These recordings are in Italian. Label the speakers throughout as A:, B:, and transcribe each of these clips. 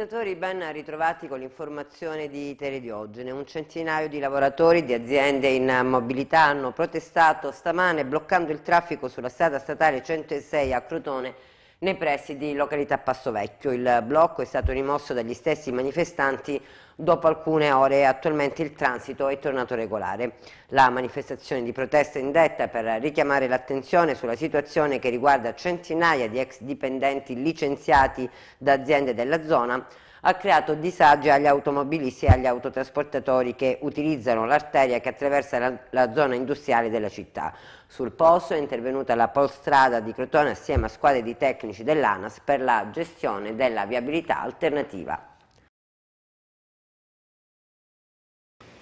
A: spettatori ben ritrovati con l'informazione di Telediogene. Un centinaio di lavoratori di aziende in mobilità hanno protestato stamane bloccando il traffico sulla strada statale 106 a Crotone nei pressi di località Passovecchio. Il blocco è stato rimosso dagli stessi manifestanti dopo alcune ore e attualmente il transito è tornato regolare. La manifestazione di protesta è indetta per richiamare l'attenzione sulla situazione che riguarda centinaia di ex dipendenti licenziati da aziende della zona ha creato disagi agli automobilisti e agli autotrasportatori che utilizzano l'arteria che attraversa la, la zona industriale della città. Sul posto è intervenuta la Polstrada di Crotone assieme a squadre di tecnici dell'ANAS per la gestione della viabilità alternativa.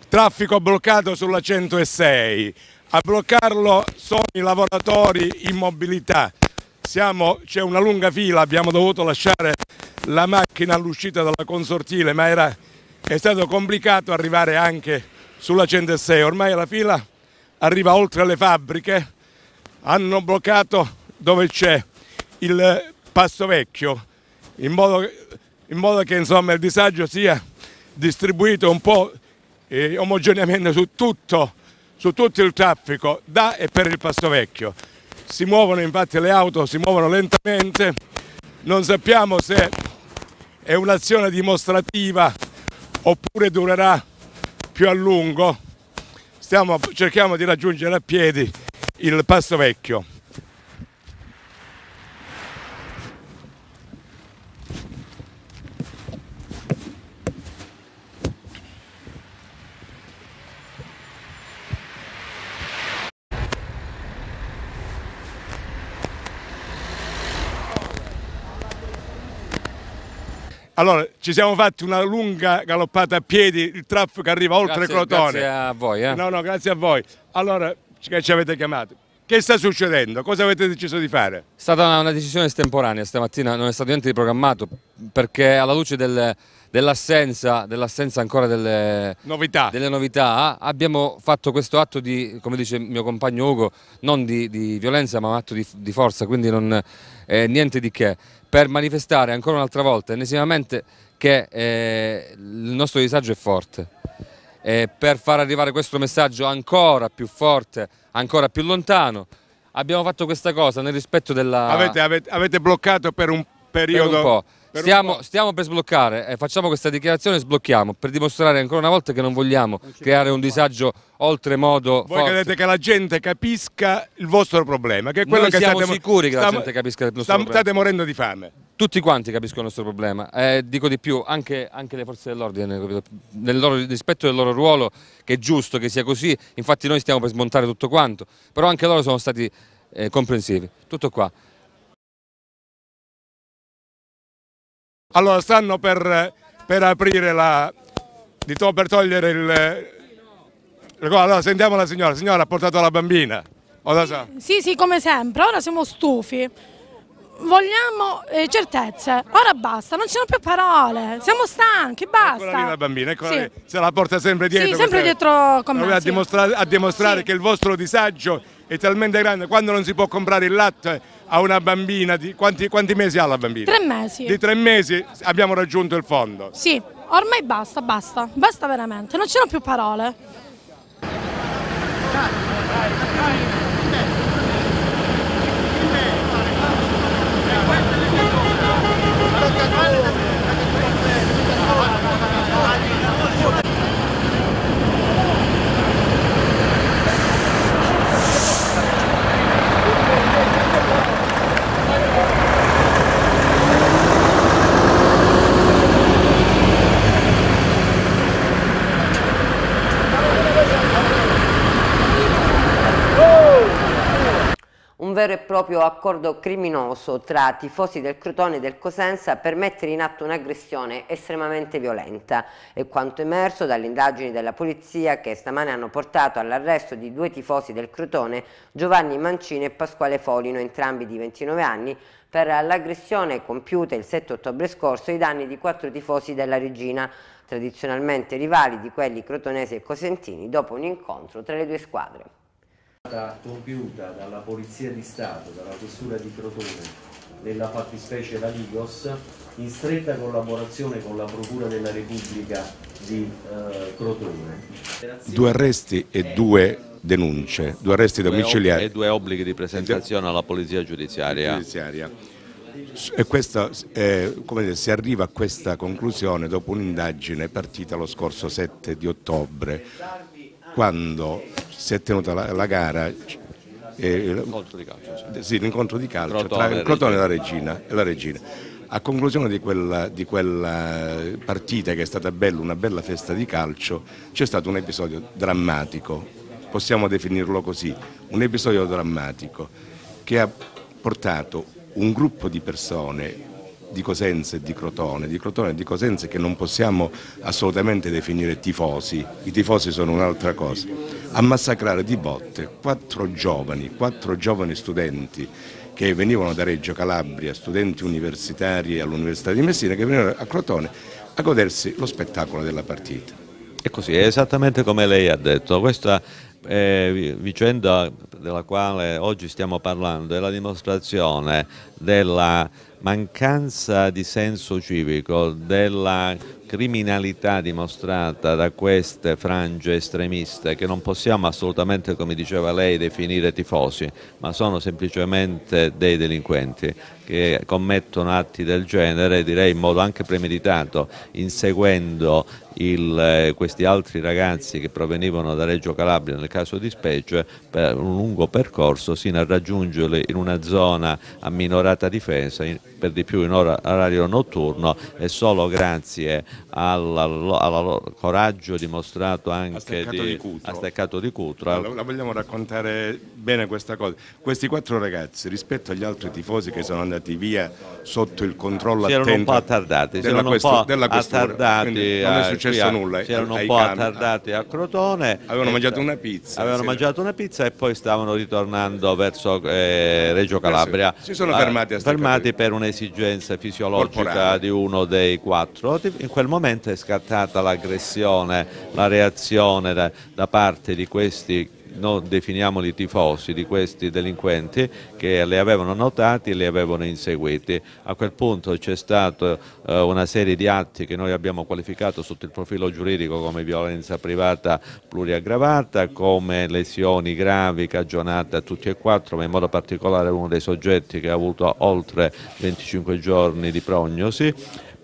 B: Traffico bloccato sulla 106, a bloccarlo sono i lavoratori in mobilità, siamo, c'è una lunga fila, abbiamo dovuto lasciare la macchina all'uscita dalla consortile, ma era, è stato complicato arrivare anche sulla 106. Ormai la fila arriva oltre le fabbriche, hanno bloccato dove c'è il passo vecchio, in modo, in modo che insomma, il disagio sia distribuito un po' eh, omogeneamente su tutto, su tutto il traffico da e per il passo vecchio si muovono infatti le auto, si muovono lentamente, non sappiamo se è un'azione dimostrativa oppure durerà più a lungo. Stiamo, cerchiamo di raggiungere a piedi il passo vecchio. Allora, ci siamo fatti una lunga galoppata a piedi, il traffico arriva oltre grazie, Crotone. Grazie a voi. Eh. No, no, grazie a voi. Allora, che ci avete chiamato? Che sta succedendo? Cosa avete deciso di fare? È
C: stata una, una decisione estemporanea stamattina, non è stato niente di programmato, perché alla luce del, dell'assenza dell ancora delle novità. delle novità. abbiamo fatto questo atto di, come dice il mio compagno Ugo, non di, di violenza ma un atto di, di forza, quindi non, eh, niente di che per manifestare ancora un'altra volta, ennesimamente che eh, il nostro disagio è forte. E per far arrivare questo messaggio ancora più forte, ancora più lontano, abbiamo fatto questa cosa nel rispetto della... Avete, avete,
B: avete bloccato per un periodo... Per un
C: Stiamo, stiamo, per sbloccare, eh, facciamo questa dichiarazione e sblocchiamo per dimostrare ancora una volta che non vogliamo non creare un disagio oltremodo Voi forte. Voi credete che la gente capisca il vostro problema, che è quello Noi che siamo state, sicuri che la gente capisca il nostro problema. State morendo di fame. Tutti quanti capiscono il nostro problema, eh, dico di più, anche, anche le forze dell'ordine, nel loro rispetto del loro ruolo, che è giusto che sia così, infatti noi stiamo per smontare tutto quanto, però anche loro sono stati eh, comprensivi. Tutto qua.
B: Allora stanno per, per aprire la... Di to, per togliere il... Allora sentiamo la signora, la signora ha portato la bambina.
A: Sì, sì,
D: come sempre, ora siamo stufi. Vogliamo eh, certezze, ora basta, non ci sono più parole, siamo stanchi, basta. Eccola la
B: bambina, eccola sì. se la porta sempre dietro. Sì, sempre dietro come me. A dimostrare, a dimostrare sì. che il vostro disagio è talmente grande, quando non si può comprare il latte a una bambina, di, quanti, quanti mesi ha la bambina? Tre
E: mesi. Di tre
B: mesi abbiamo raggiunto il fondo? Sì,
D: ormai basta, basta, basta veramente, non c'erano più parole.
A: vero e proprio accordo criminoso tra tifosi del Crotone e del Cosenza per mettere in atto un'aggressione estremamente violenta. È quanto emerso dalle indagini della polizia che stamane hanno portato all'arresto di due tifosi del Crotone, Giovanni Mancini e Pasquale Folino, entrambi di 29 anni, per l'aggressione compiuta il 7 ottobre scorso ai danni di quattro tifosi della Regina, tradizionalmente rivali di quelli crotonesi e cosentini, dopo un incontro tra le due squadre
F: stata compiuta dalla Polizia di Stato, dalla Questura di Crotone, nella fattispecie la Ligos, in stretta collaborazione con la Procura della Repubblica di eh, Crotone. Due arresti e eh,
B: due denunce, due arresti domiciliari. E
G: due obblighi di presentazione alla Polizia Giudiziaria. giudiziaria.
B: E questa, eh, dire, si arriva a questa conclusione dopo un'indagine partita lo scorso 7 di ottobre, quando si è tenuta la, la gara eh, l'incontro di calcio, sì. Sì, di calcio tra il Crotone e la Regina, e la Regina. A conclusione di quella, di quella, partita che è stata bella, una bella festa di calcio, c'è stato un episodio drammatico, possiamo definirlo così, un episodio drammatico che ha portato un gruppo di persone di Cosenza e di Crotone, di Crotone e di Cosenza che non possiamo assolutamente definire tifosi, i tifosi sono un'altra cosa, a massacrare di botte quattro giovani, quattro giovani studenti che venivano da Reggio Calabria, studenti universitari all'Università di Messina,
G: che venivano a Crotone a godersi lo spettacolo della partita. E così, è esattamente come lei ha detto, questa eh, vicenda della quale oggi stiamo parlando è la dimostrazione della mancanza di senso civico della criminalità dimostrata da queste frange estremiste che non possiamo assolutamente, come diceva lei, definire tifosi, ma sono semplicemente dei delinquenti che commettono atti del genere, direi in modo anche premeditato, inseguendo il, eh, questi altri ragazzi che provenivano da Reggio Calabria nel caso di specie per un lungo percorso sino a raggiungerli in una zona a minorata difesa in, per di più in ora, orario notturno e solo grazie al coraggio dimostrato anche a Steccato di, di Cutro, Steccato di Cutro allora, la vogliamo raccontare bene questa cosa questi
B: quattro ragazzi rispetto agli altri tifosi che sono andati via sotto il controllo si attento erano un po' attardati della, questo, della questura attardati, quindi non è successo successo qui, nulla. Si erano un po' cambi.
G: attardati a Crotone. Avevano mangiato una pizza. Avevano mangiato una pizza e poi stavano ritornando verso eh, Reggio eh Calabria. Si sono fermati a eh, Fermati per un'esigenza fisiologica Corporale. di uno dei quattro. In quel momento è scattata l'aggressione, la reazione da, da parte di questi non definiamoli tifosi, di questi delinquenti che li avevano notati e li avevano inseguiti. A quel punto c'è stata eh, una serie di atti che noi abbiamo qualificato sotto il profilo giuridico come violenza privata pluriaggravata, come lesioni gravi cagionate a tutti e quattro, ma in modo particolare uno dei soggetti che ha avuto oltre 25 giorni di prognosi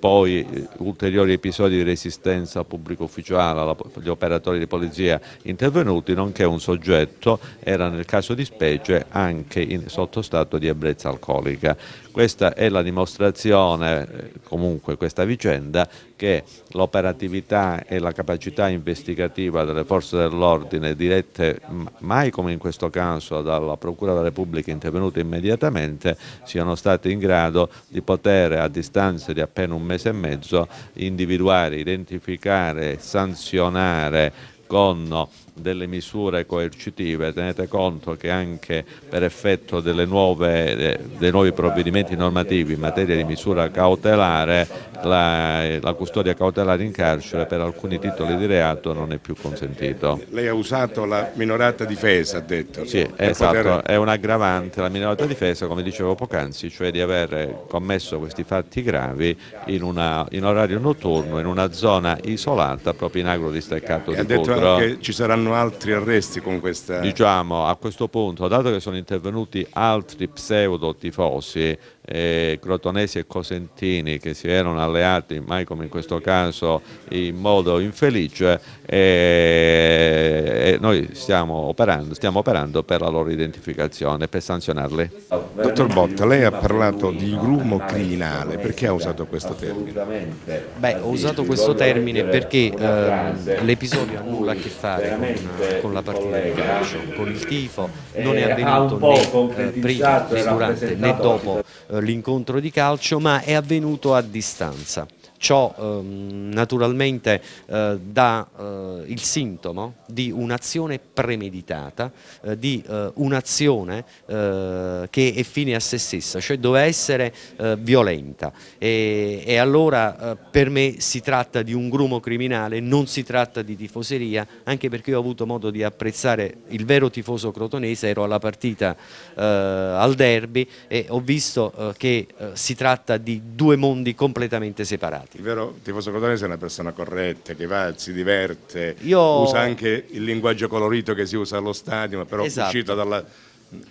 G: poi eh, ulteriori episodi di resistenza al pubblico ufficiale, agli operatori di polizia intervenuti, nonché un soggetto era nel caso di specie anche in, sotto di ebbrezza alcolica. Questa è la dimostrazione, eh, comunque questa vicenda, che l'operatività e la capacità investigativa delle forze dell'ordine dirette mai come in questo caso dalla Procura della Repubblica intervenuta immediatamente siano state in grado di poter a distanza di appena un mese e mezzo individuare, identificare, sanzionare con delle misure coercitive, tenete conto che anche per effetto nuove, eh, dei nuovi provvedimenti normativi in materia di misura cautelare la, la, custodia cautelare in carcere per alcuni titoli di reato non è più consentito.
B: Lei ha usato la minorata difesa, ha detto. Sì, esatto, poter...
G: è un aggravante la minorata difesa, come dicevo poc'anzi, cioè di aver commesso questi fatti gravi in, una, in orario notturno, in una zona isolata proprio in agro distaccato di Cutro. Ha detto
B: che ci saranno saranno altri arresti con questa...
G: Diciamo, a questo punto, dato che sono intervenuti altri pseudo tifosi, eh, Crotonesi e Cosentini che si erano alleati mai come in questo caso in modo infelice e, e noi stiamo operando, stiamo operando, per la loro identificazione, per sanzionarli. Dottor Botta, lei ha parlato di grumo criminale, perché ha usato questo termine? Beh, ho usato questo termine perché eh, l'episodio ha nulla a che fare con, con la partita di calcio, con il tifo, non è eh, avvenuto né eh,
F: prima né durante né dopo eh, l'incontro di calcio, ma è avvenuto a distanza. Ciò ehm, naturalmente eh, dà eh, il sintomo di un'azione premeditata, eh, di eh, un'azione eh, che è fine a se stessa, cioè doveva essere eh, violenta e, e allora per me si tratta di un grumo criminale, non si tratta di tifoseria, anche perché io ho avuto modo di apprezzare il vero tifoso crotonese, ero alla partita al derby e ho visto che si tratta di due mondi completamente separati.
B: Il vero tifoso cotonese è una persona corretta, che va, si diverte, Io... usa anche il linguaggio colorito che si usa allo stadio, però esatto. uscito dalla...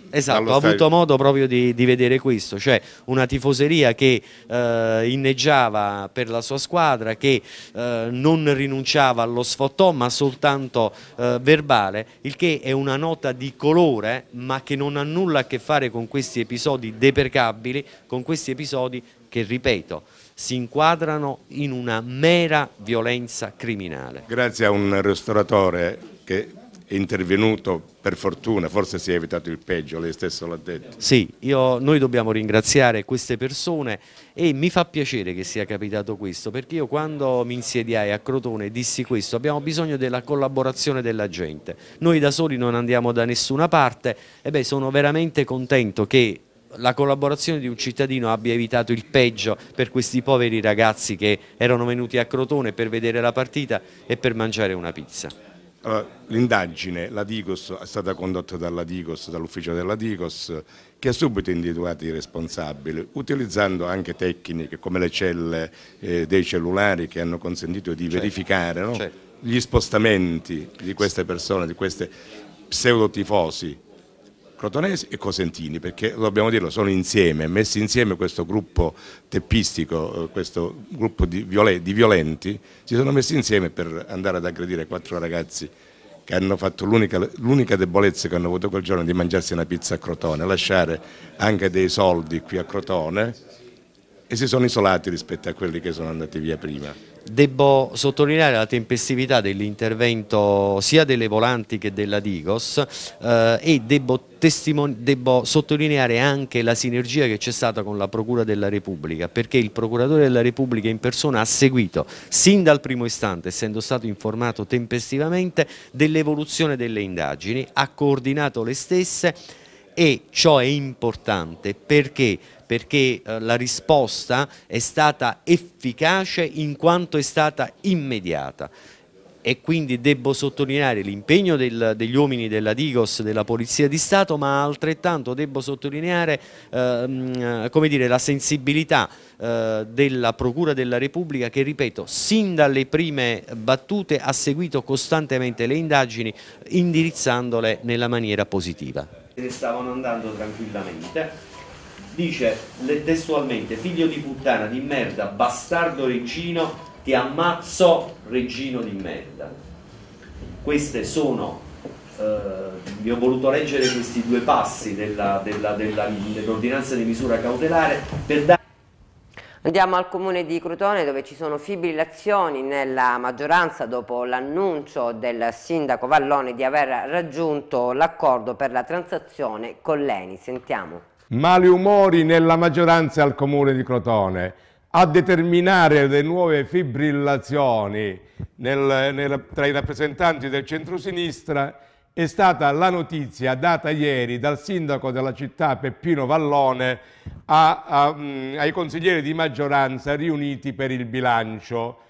B: Esatto, ho avuto
F: modo proprio di, di, vedere questo, cioè una tifoseria che eh, inneggiava per la sua squadra, che eh, non rinunciava allo sfottò ma soltanto eh, verbale, il che è una nota di colore ma che non ha nulla a che fare con questi episodi deprecabili, con questi episodi che ripeto si inquadrano in una mera violenza criminale. Grazie
B: a un ristoratore che è intervenuto per fortuna, forse si è evitato il peggio, lei stesso l'ha detto.
F: Sì, io, noi dobbiamo ringraziare queste persone e mi fa piacere che sia capitato questo perché io quando mi insediai a Crotone dissi questo, abbiamo bisogno della collaborazione della gente, noi da soli non andiamo da nessuna parte e beh sono veramente contento che la collaborazione di un cittadino abbia evitato il peggio per questi poveri ragazzi che erano venuti a Crotone per vedere la partita e per mangiare una pizza.
B: L'indagine, la Digos, è stata condotta dalla Digos, dall'ufficio della Digos, che ha subito individuato i responsabili, utilizzando anche tecniche come le celle eh, dei cellulari che hanno consentito di certo, verificare no? certo. gli spostamenti di queste persone, di questi pseudotifosi Crotonesi e Cosentini, perché dobbiamo dirlo, sono insieme, messi insieme questo gruppo teppistico, eh, questo gruppo di, violen di violenti, si sono messi insieme per andare ad aggredire quattro ragazzi che hanno fatto l'unica debolezza che hanno avuto quel giorno di mangiarsi una pizza a Crotone, lasciare
F: anche dei soldi qui a Crotone e si sono isolati rispetto a quelli che sono andati via prima. Debbo sottolineare la tempestività dell'intervento sia delle volanti che della Digos eh, e debbo, debbo, sottolineare anche la sinergia che c'è stata con la Procura della Repubblica perché il Procuratore della Repubblica in persona ha seguito sin dal primo istante, essendo stato informato tempestivamente, dell'evoluzione delle indagini, ha coordinato le stesse e ciò è importante perché perché eh, la risposta è stata efficace in quanto è stata immediata e quindi devo sottolineare l'impegno degli uomini della Digos, della Polizia di Stato, ma altrettanto devo sottolineare ehm, eh, dire, la sensibilità eh, della Procura della Repubblica che, ripeto, sin dalle prime battute ha seguito costantemente le indagini indirizzandole nella maniera positiva. Stavano andando tranquillamente dice testualmente figlio di puttana, di merda, bastardo regino, ti ammazzo regino di merda. Queste sono, eh, vi ho voluto leggere questi due passi della, della, della, dell'ordinanza di misura cautelare per dare...
A: Andiamo al comune di Crotone dove ci sono fibrillazioni nella maggioranza dopo l'annuncio del sindaco Vallone di aver raggiunto l'accordo per la transazione con l'ENI. Sentiamo.
B: Mali umori nella maggioranza al comune di Crotone a determinare le nuove fibrillazioni nel, nel, tra i rappresentanti del centro-sinistra è stata la notizia data ieri dal sindaco della città Peppino Vallone a, a, um, ai consiglieri di maggioranza riuniti per il bilancio.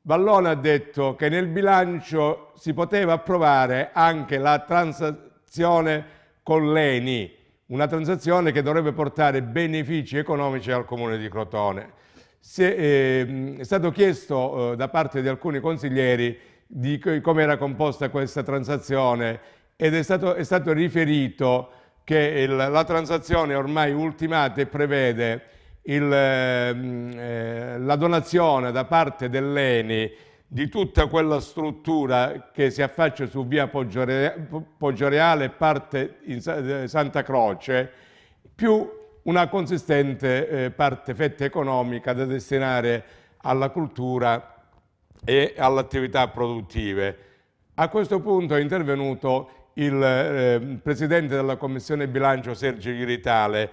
B: Vallone ha detto che nel bilancio si poteva approvare anche la transazione con l'ENI, una transazione che dovrebbe portare benefici economici al comune di Crotone. Se, eh, è stato chiesto eh, da parte di alcuni consiglieri di come era composta questa transazione ed è stato, è stato riferito che il, la transazione ormai ultimata e prevede il, ehm, eh, la donazione da parte dell'ENI di tutta quella struttura che si affaccia su via Poggioreale e parte in eh, Santa Croce, più una consistente eh, parte fetta economica da destinare alla cultura e alle attività produttive. A questo punto è intervenuto il eh, Presidente della Commissione Bilancio Sergio Giritale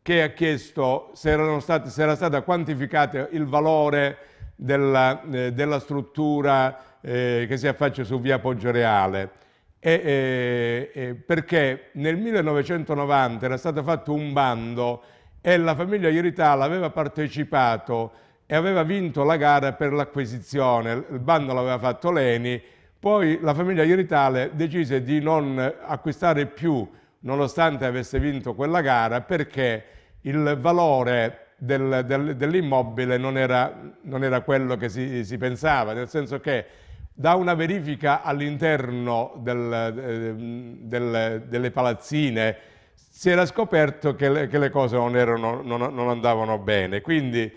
B: che ha chiesto se, state, se era stato quantificato il valore della, eh, della struttura eh, che si affaccia su via Poggioreale. Eh, eh, perché nel 1990 era stato fatto un bando e la famiglia Ieritala aveva partecipato e aveva vinto la gara per l'acquisizione, il bando l'aveva fatto Leni, poi la famiglia Ieritale decise di non acquistare più, nonostante avesse vinto quella gara, perché il valore del, del, dell'immobile non era, non era, quello che si, si, pensava, nel senso che da una verifica all'interno del, eh, delle palazzine si era scoperto che le, che le cose non, erano, non, non, andavano bene. Quindi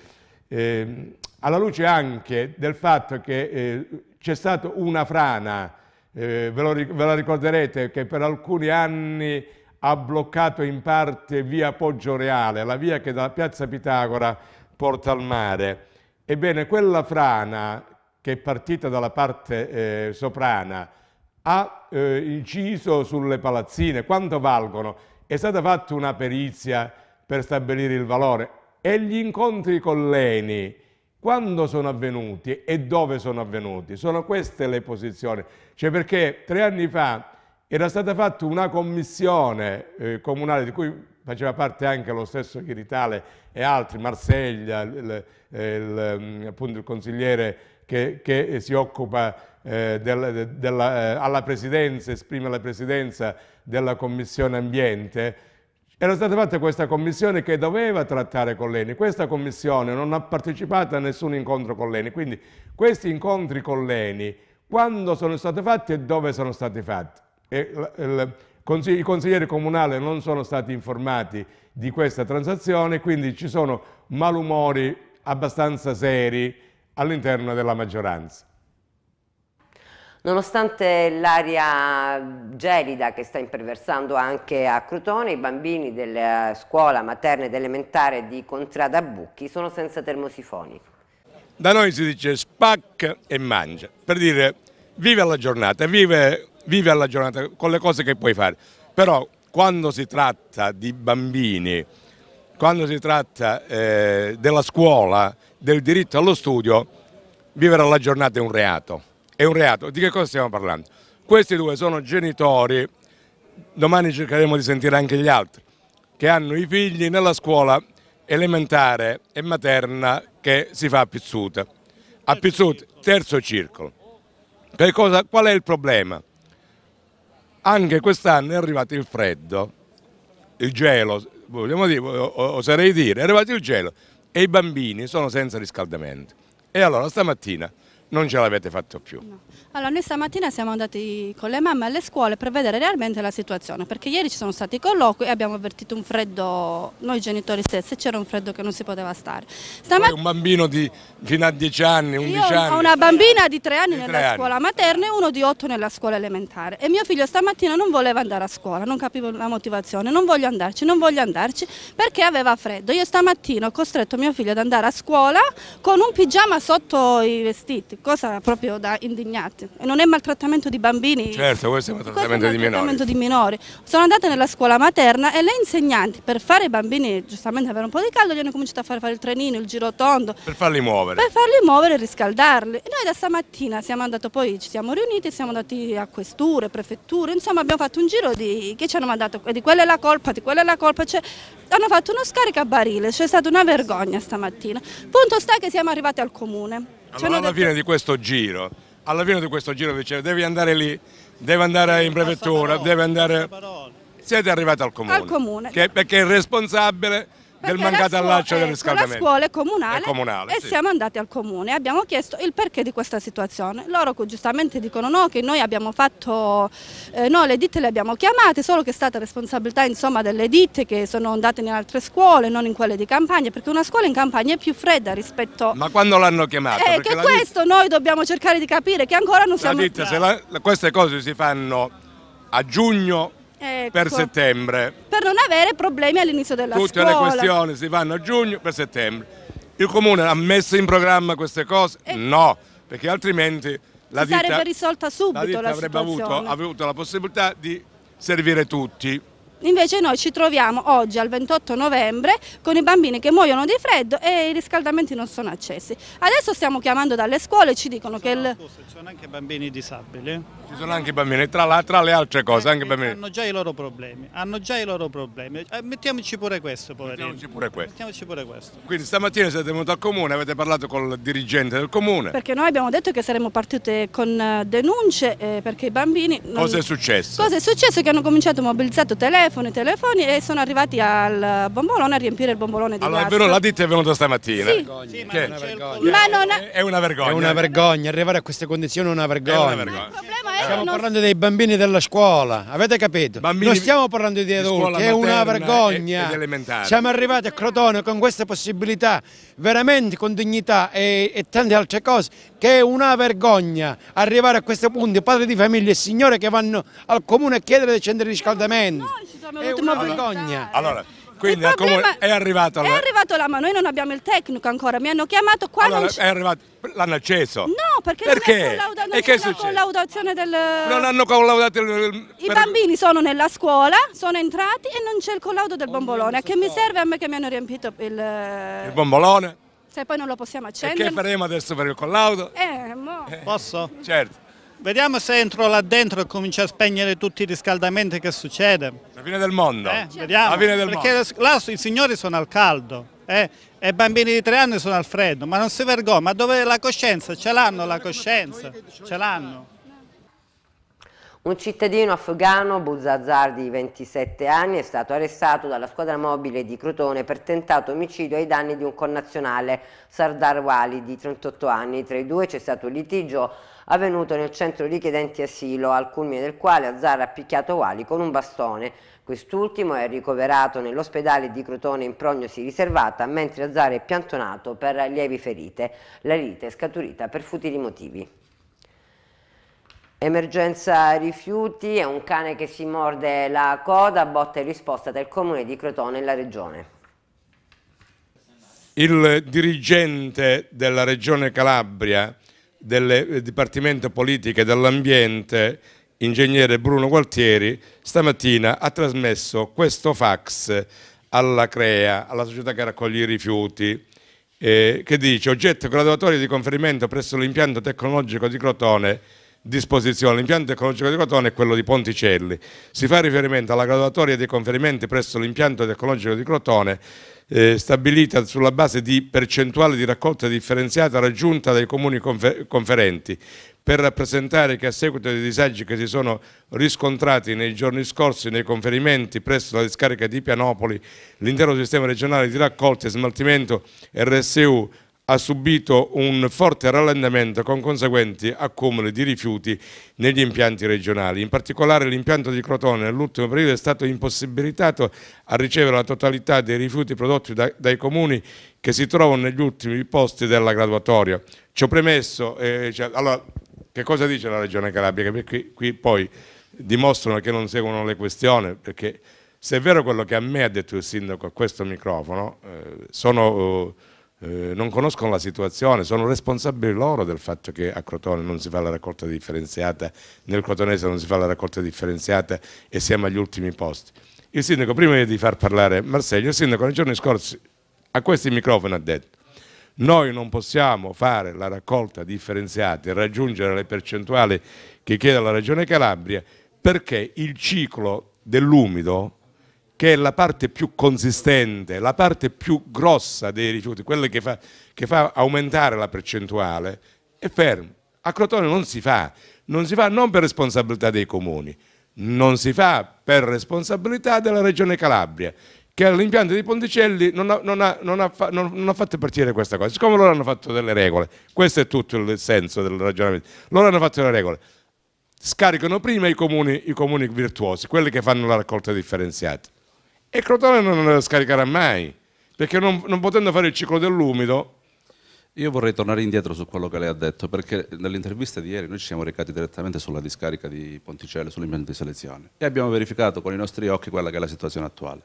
B: eh, alla luce anche del fatto che eh, c'è stata una frana, eh, ve, lo, ve la ricorderete che per alcuni anni ha bloccato in parte via Poggio Reale, la via che dalla piazza Pitagora porta al mare. Ebbene, quella frana che è partita dalla parte eh, soprana ha eh, inciso sulle palazzine, quanto valgono? È stata fatta una perizia per stabilire il valore e gli incontri con l'ENI, quando sono avvenuti e dove sono avvenuti? Sono queste le posizioni. Cioè perché tre anni fa era stata fatta una commissione eh, comunale di cui faceva parte anche lo stesso Chiritale e altri, Marseglia, il, il, mm, appunto il consigliere che, che si occupa eh, del, della, eh, alla presidenza, esprime la presidenza della commissione ambiente, era stata fatta questa commissione che doveva trattare con l'ENI. Questa commissione non ha partecipato a nessun incontro con l'ENI, quindi questi incontri con l'ENI quando sono stati fatti e dove sono stati fatti? i consiglieri comunali non sono stati informati di questa transazione, quindi ci sono malumori abbastanza seri all'interno della maggioranza.
A: Nonostante l'aria gelida che sta imperversando anche a Crotone, i bambini della scuola materna ed elementare di Contrada Bucchi sono senza termosifoni.
B: Da noi si dice spacca e mangia, per dire vive la giornata, vive vive alla giornata con le cose che puoi fare. Però quando si tratta di bambini, quando si tratta eh, della scuola, del diritto allo studio, vivere alla giornata è un reato. È un reato. Di che cosa stiamo parlando? Questi due sono genitori, domani cercheremo di sentire anche gli altri, che hanno i figli nella scuola elementare e materna che si fa a Pizzuta. A Pizzuta, terzo circolo. Cosa, qual è il problema? anche quest'anno è arrivato il freddo, il gelo, dire, oserei dire, è arrivato il gelo e i bambini sono senza riscaldamento. E allora stamattina non ce l'avete fatto più. No.
D: Allora, noi stamattina siamo andati con le mamme alle scuole per vedere realmente la situazione, perché ieri ci sono stati i colloqui e abbiamo avvertito un freddo, noi genitori stessi, c'era un freddo che non si poteva stare. Stamat-
B: un bambino di fino a 10 anni, 11 Io anni. Ho una
D: bambina di 3 anni di nella 3 scuola anni. materna e uno di 8 nella scuola elementare e mio figlio stamattina non voleva andare a scuola, non capivo la motivazione, non voglio andarci, non voglio andarci perché aveva freddo. Io stamattina ho costretto mio figlio ad andare a scuola con un pigiama sotto i vestiti cosa proprio da indignati. E non è maltrattamento di bambini.
H: Certo,
B: questo è maltrattamento, questo è maltrattamento
D: di, minori. di, minori. Sono andata nella scuola materna e le insegnanti, per fare i bambini, giustamente avere un po' di caldo, gli hanno cominciato a fare, fare il trenino, il girotondo.
B: Per farli muovere.
D: Per farli muovere e riscaldarli. E noi da stamattina siamo andati, poi ci siamo riuniti, siamo andati a questure, prefetture, insomma abbiamo fatto un giro di, che ci hanno mandato, di quella è la colpa, di quella è la colpa, cioè, hanno fatto uno scarico a barile, c'è cioè, stata una vergogna stamattina. Punto sta che siamo arrivati al comune allora, cioè, alla, detto...
B: fine giro, alla fine di questo giro, diceva devi andare lì, devi andare in prefettura, devi andare... Siete arrivati al comune, al comune. Che, perché il responsabile del mancato allaccio del eh, riscaldamento. La scuola è
D: comunale, è comunale e sì. siamo andati al comune. e Abbiamo chiesto il perché di questa situazione. Loro giustamente dicono no, che noi abbiamo fatto, eh, no, le ditte le abbiamo chiamate, solo che è stata responsabilità insomma, delle ditte che sono andate in altre scuole, non in quelle di campagna, perché una scuola in campagna è più fredda rispetto... Ma
B: quando l'hanno chiamata? Eh, che questo
D: ditta... noi dobbiamo cercare di capire, che ancora non siamo... La ditta, se
B: la... queste cose si fanno a giugno Ecco. per settembre.
D: Per non avere problemi all'inizio della Tutte scuola. Tutte le questioni
B: si fanno a giugno per settembre. Il comune ha messo in programma queste cose? E... Eh. No, perché altrimenti la si ditta, sarebbe
D: risolta subito la ditta la avrebbe avuto,
B: avuto la possibilità di servire tutti.
D: Invece noi ci troviamo oggi al 28 novembre con i bambini che muoiono di freddo e i riscaldamenti non sono accesi. Adesso stiamo chiamando dalle scuole e ci dicono che... Il... Scusa,
I: ci sono anche bambini disabili. Ci sono anche bambini,
B: tra, la, tra le altre cose, anche bambini.
I: Hanno già i loro problemi, hanno già i loro problemi. Eh, mettiamoci pure questo, poverino. Mettiamoci pure questo. Mettiamoci pure questo.
B: Quindi stamattina siete venuti al comune, avete parlato con il dirigente del comune. Perché
D: noi abbiamo detto che saremmo partite con eh, denunce eh, perché i bambini... Non... Cosa è successo? Cosa è successo? Che hanno cominciato a mobilizzare telefono telefoni, telefoni e sono arrivati al bombolone a riempire il bombolone di allora, gas. Allora è vero, la
B: ditta è venuta stamattina. Sì.
F: sì ma, non vergogna.
D: ma non è...
B: è una vergogna. È una
I: vergogna, arrivare a queste condizioni è una vergogna. È una vergogna. Il problema è Stiamo non... parlando dei bambini della scuola, avete capito? Bambini... Non stiamo parlando di adulti, di è una vergogna.
B: Ed Siamo
I: arrivati a Crotone con questa possibilità, veramente con dignità e, e tante altre cose, che è una vergogna arrivare a questo punto, padri di famiglia e signore che vanno al comune a chiedere dei centri di riscaldamento
D: è una
F: vergogna. Allora, quindi
B: è arrivato là. È
D: arrivato là, ma noi non abbiamo il tecnico ancora. Mi hanno chiamato qua. Allora, è
B: arrivato, l'hanno acceso. No,
D: perché, perché? non è e non collaudazione del. Non hanno
B: collaudato il.
D: I per... bambini sono nella scuola, sono entrati e non c'è il collaudo del oh, bombolone. Che mi serve a me che mi hanno riempito il. Il bombolone? Se poi non lo possiamo accendere. E che faremo
I: adesso per il collaudo?
D: Eh, mo.
I: Posso? Eh, certo. Vediamo se entro là dentro e comincia a spegnere tutti i riscaldamenti che succede. La fine del mondo. Eh, vediamo. Fine del Perché mondo. là i signori sono al caldo eh, e i bambini di tre anni sono al freddo, ma non si vergogna, ma dove la coscienza? Ce l'hanno la coscienza, ce l'hanno.
A: Un cittadino afghano, Buzazar di 27 anni, è stato arrestato dalla squadra mobile di Crotone per tentato omicidio ai danni di un connazionale, Sardar Wali, di 38 anni. Tra i due c'è stato un litigio avvenuto nel centro richiedenti asilo, al culmine del quale Azzara ha picchiato Wali con un bastone. Quest'ultimo è ricoverato nell'ospedale di Crotone in prognosi riservata, mentre Azzara è piantonato per lievi ferite. La lite è scaturita per futili motivi. Emergenza rifiuti, è un cane che si morde la coda, botta e risposta del comune di Crotone e la regione.
B: Il dirigente della regione Calabria del eh, Dipartimento Politiche dell'Ambiente, ingegnere Bruno Gualtieri, stamattina ha trasmesso questo fax alla CREA, alla società che raccoglie i rifiuti, eh, che dice oggetto graduatorio di conferimento presso l'impianto tecnologico di Crotone disposizione. L'impianto tecnologico di Crotone è quello di Ponticelli. Si fa riferimento alla graduatoria di conferimento presso l'impianto tecnologico di Crotone eh, stabilita sulla base di percentuale di raccolta differenziata raggiunta dai comuni confer conferenti per rappresentare che a seguito dei disagi che si sono riscontrati nei giorni scorsi nei conferimenti presso la discarica di Pianopoli, l'intero sistema regionale di raccolta e smaltimento RSU ha subito un forte rallentamento con conseguenti accumuli di rifiuti negli impianti regionali. In particolare l'impianto di Crotone nell'ultimo periodo è stato impossibilitato a ricevere la totalità dei rifiuti prodotti da, dai comuni che si trovano negli ultimi posti della graduatoria. Ci ho premesso, eh, cioè, allora, che cosa dice la Regione Calabria? Perché qui, qui poi dimostrano che non seguono le questioni, perché se è vero quello che a me ha detto il sindaco a questo microfono, eh, sono... Eh, eh, non conoscono la situazione, sono responsabili loro del fatto che a Crotone non si fa la raccolta differenziata, nel crotonese non si fa la raccolta differenziata e siamo agli ultimi posti. Il sindaco, prima di far parlare Marseglio, il sindaco nei giorni scorsi a questi microfoni ha detto noi non possiamo fare la raccolta differenziata e raggiungere le percentuali che chiede la Regione Calabria perché il ciclo dell'umido che è la parte più consistente, la parte più grossa dei rifiuti, quella che fa, che fa aumentare la percentuale, è fermo. A Crotone non si fa, non si fa non per responsabilità dei comuni, non si fa per responsabilità della regione Calabria, che all'impianto di Ponticelli non ha, non, ha, non, ha, non ha, fatto partire questa cosa. Siccome loro hanno fatto delle regole, questo è tutto il senso del ragionamento, loro hanno fatto delle regole, scaricano prima i comuni, i comuni virtuosi, quelli che fanno la raccolta differenziata e Crotone non la scaricherà
H: mai, perché non, non potendo fare il ciclo dell'umido... Io vorrei tornare indietro su quello che lei ha detto, perché nell'intervista di ieri noi ci siamo recati direttamente sulla discarica di Ponticello, sull'impianto di selezione, e abbiamo verificato con i nostri occhi quella che è la situazione attuale.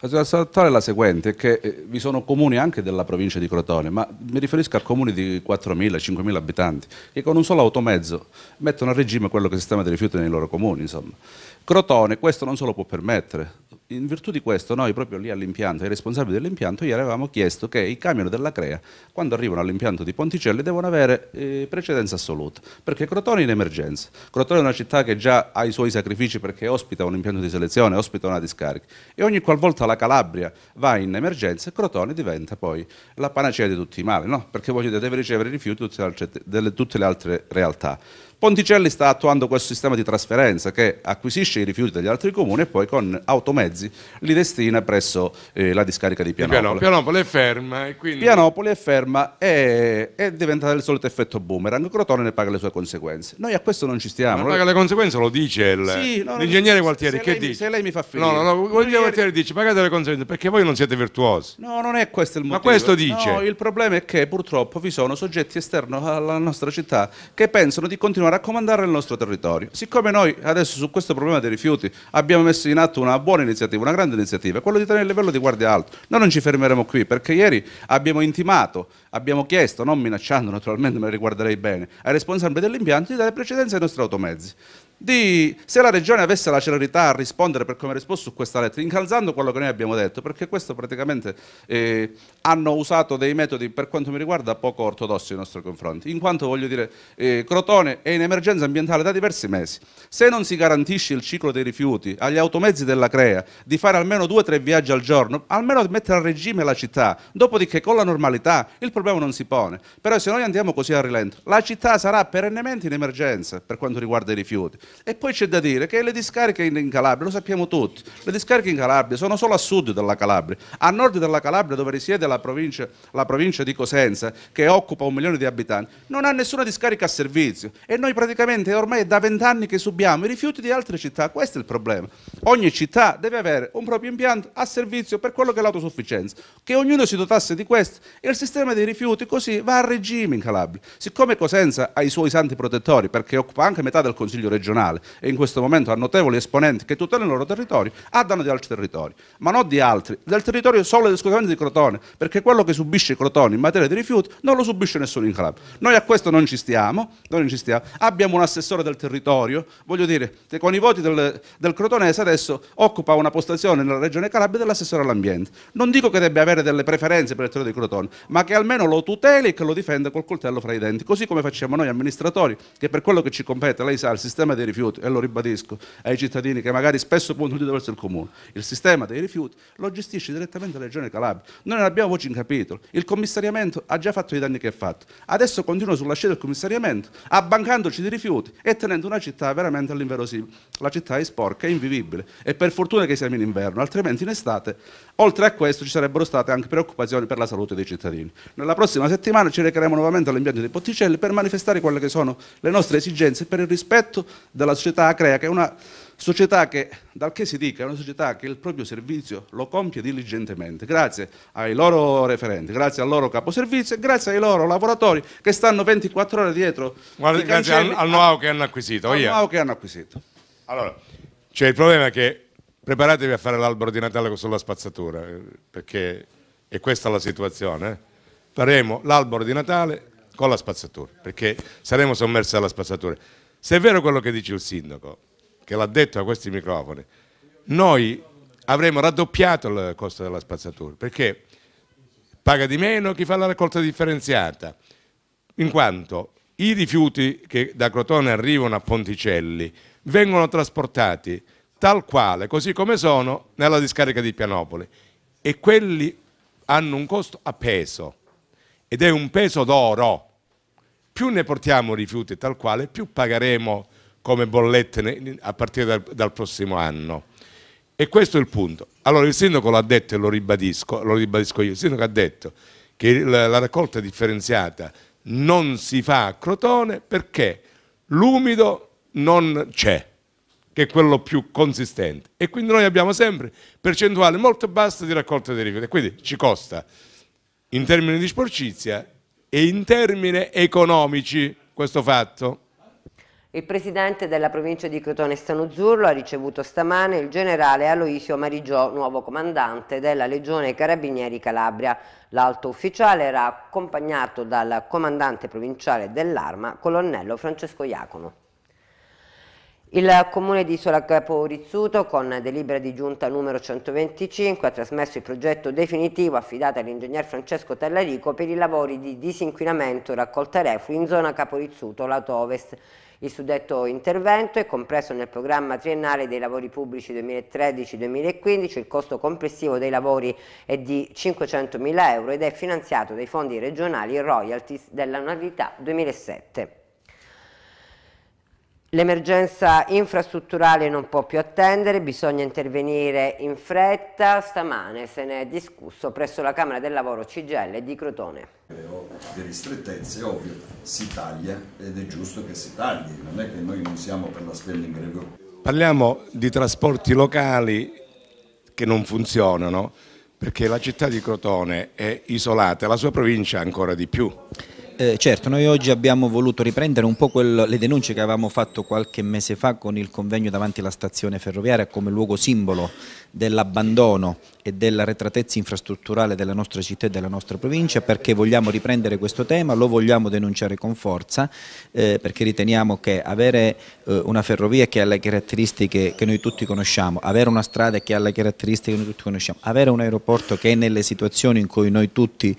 H: La situazione attuale è la seguente, è che eh, vi sono comuni anche della provincia di Crotone, ma mi riferisco a comuni di 4.000-5.000 abitanti, che con un solo automezzo mettono a regime quello che è il sistema dei rifiuti nei loro comuni. Insomma. Crotone questo non se lo può permettere. In virtù di questo noi proprio lì all'impianto, ai responsabili dell'impianto, gli avevamo chiesto che i camion della Crea, quando arrivano all'impianto di Ponticelli, devono avere eh, precedenza assoluta, perché Crotone è in emergenza. Crotone è una città che già ha i suoi sacrifici perché ospita un impianto di selezione, ospita una discarica e ogni qualvolta la Calabria va in emergenza, Crotone diventa poi la panacea di tutti i mali, no? perché voglio dire, deve ricevere rifiuti di tutte le altre realtà. Ponticelli sta attuando questo sistema di trasferenza che acquisisce i rifiuti degli altri comuni e poi con automezzi li destina presso eh, la discarica di Pianopoli. Pianopoli è ferma e quindi... Pianopoli è ferma e, è diventata il solito effetto boomerang. Crotone ne paga le sue conseguenze. Noi a questo non ci stiamo. Ma paga le
B: conseguenze lo dice il... sì, no, l'ingegnere Gualtieri. Che lei, dice? Se lei mi fa finire. No, no,
H: no l'ingegnere Gualtieri dice pagate le conseguenze perché voi
B: non siete virtuosi.
H: No, non è questo il motivo. Ma questo dice. No, il problema è che purtroppo vi sono soggetti esterni alla nostra città che pensano di continuare raccomandare il nostro territorio. Siccome noi adesso su questo problema dei rifiuti abbiamo messo in atto una buona iniziativa, una grande iniziativa, quello di tenere il livello di guardia alto, noi non ci fermeremo qui perché ieri abbiamo intimato, abbiamo chiesto, non minacciando naturalmente, me riguarderei bene, ai responsabili dell'impianto di dare precedenza ai nostri automezzi di se la Regione avesse la celerità a rispondere per come ha risposto su questa lettera, incalzando quello che noi abbiamo detto, perché questo praticamente eh, hanno usato dei metodi per quanto mi riguarda poco ortodossi nei nostri confronti, in quanto voglio dire eh, Crotone è in emergenza ambientale da diversi mesi, se non si garantisce il ciclo dei rifiuti agli automezzi della Crea di fare almeno due o tre viaggi al giorno, almeno mettere a regime la città, dopodiché con la normalità il problema non si pone, però se noi andiamo così a rilento la città sarà perennemente in emergenza per quanto riguarda i rifiuti, e poi c'è da dire che le discariche in Calabria, lo sappiamo tutti, le discariche in Calabria sono solo a sud della Calabria. A nord della Calabria, dove risiede la provincia, la provincia di Cosenza, che occupa un milione di abitanti, non ha nessuna discarica a servizio. E noi praticamente ormai da vent'anni che subiamo i rifiuti di altre città, questo è il problema. Ogni città deve avere un proprio impianto a servizio per quello che è l'autosufficienza. Che ognuno si dotasse di questo e il sistema dei rifiuti così va a regime in Calabria. Siccome Cosenza ha i suoi santi protettori, perché occupa anche metà del Consiglio regionale, regionale e in questo momento ha notevoli esponenti che tutelano il loro territorio, a ah, danno di altri territori, ma non di altri, del territorio solo ed esclusivamente di Crotone, perché quello che subisce Crotone in materia di rifiuti non lo subisce nessuno in Calabria. Noi a questo non ci stiamo, non ci stiamo. abbiamo un assessore del territorio, voglio dire che con i voti del, del Crotonese adesso occupa una postazione nella regione Calabria dell'assessore all'ambiente. Non dico che debba avere delle preferenze per il territorio di Crotone, ma che almeno lo tuteli e che lo difenda col coltello fra i denti, così come facciamo noi amministratori, che per quello che ci compete, lei sa, il sistema dei dei rifiuti, e lo ribadisco ai cittadini che magari spesso puntano di verso il comune, il sistema dei rifiuti lo gestisce direttamente la Regione Calabria. Noi non abbiamo voce in capitolo, il commissariamento ha già fatto i danni che ha fatto, adesso continua sulla scia del commissariamento, abbancandoci di rifiuti e tenendo una città veramente all'inverosimile. La città è sporca, è invivibile e per fortuna che siamo in inverno, altrimenti in estate, oltre a questo ci sarebbero state anche preoccupazioni per la salute dei cittadini. Nella prossima settimana ci recheremo nuovamente all'impianto dei Botticelli per manifestare quelle che sono le nostre esigenze per il rispetto della società Acrea, che è una società che, dal che si dica, è una società che il proprio servizio lo compie diligentemente, grazie ai loro referenti, grazie al loro caposervizio e grazie ai loro lavoratori che stanno 24 ore dietro. Guarda, grazie al, al know-how che hanno acquisito. Al know-how che hanno acquisito. Allora,
B: cioè il problema che preparatevi a fare l'albero di Natale sulla spazzatura, eh, perché è questa la situazione. Eh. Faremo l'albero di Natale con la spazzatura, perché saremo sommersi dalla spazzatura. Se è vero quello che dice il sindaco, che l'ha detto a questi microfoni, noi avremmo raddoppiato il costo della spazzatura, perché paga di meno chi fa la raccolta differenziata, in quanto i rifiuti che da Crotone arrivano a Ponticelli vengono trasportati tal quale, così come sono, nella discarica di Pianopoli e quelli hanno un costo a peso ed è un peso d'oro più ne portiamo rifiuti tal quale, più pagheremo come bollette a partire dal, dal prossimo anno. E questo è il punto. Allora il sindaco l'ha detto e lo ribadisco, lo ribadisco io, il sindaco ha detto che la raccolta differenziata non si fa a Crotone perché l'umido non c'è, che è quello più consistente. E quindi noi abbiamo sempre percentuali molto basse di raccolta dei rifiuti, quindi ci costa in termini di sporcizia e in termini economici questo fatto?
A: Il presidente della provincia di Crotone Stanuzzurlo ha ricevuto stamane il generale Aloisio Marigiò, nuovo comandante della Legione Carabinieri Calabria. L'alto ufficiale era accompagnato dal comandante provinciale dell'Arma, colonnello Francesco Iacono. Il Comune di Isola Capo Rizzuto, con delibera di giunta numero 125, ha trasmesso il progetto definitivo affidato all'ingegner Francesco Tallarico per i lavori di disinquinamento e raccolta reflui in zona Capo Rizzuto, lato ovest. Il suddetto intervento è compreso nel programma triennale dei lavori pubblici 2013-2015, il costo complessivo dei lavori è di 500.000 euro ed è finanziato dai fondi regionali e royalties dell'annualità 2007. L'emergenza infrastrutturale non può più attendere, bisogna intervenire in fretta. Stamane se ne è discusso presso la Camera del Lavoro Cigelle di Crotone.
J: Le ristrettezze, ovvio, si taglia ed è giusto che si tagli, non è che noi non siamo per la spending review.
B: Parliamo di trasporti locali che non funzionano perché
E: la città di Crotone è isolata, la sua provincia ancora di più. Eh, certo, noi oggi abbiamo voluto riprendere un po' quel, le denunce che avevamo fatto qualche mese fa con il convegno davanti alla stazione ferroviaria come luogo simbolo dell'abbandono e della retratezza infrastrutturale della nostra città e della nostra provincia perché vogliamo riprendere questo tema, lo vogliamo denunciare con forza eh, perché riteniamo che avere eh, una ferrovia che ha le caratteristiche che noi tutti conosciamo, avere una strada che ha le caratteristiche che noi tutti conosciamo, avere un aeroporto che è nelle situazioni in cui noi tutti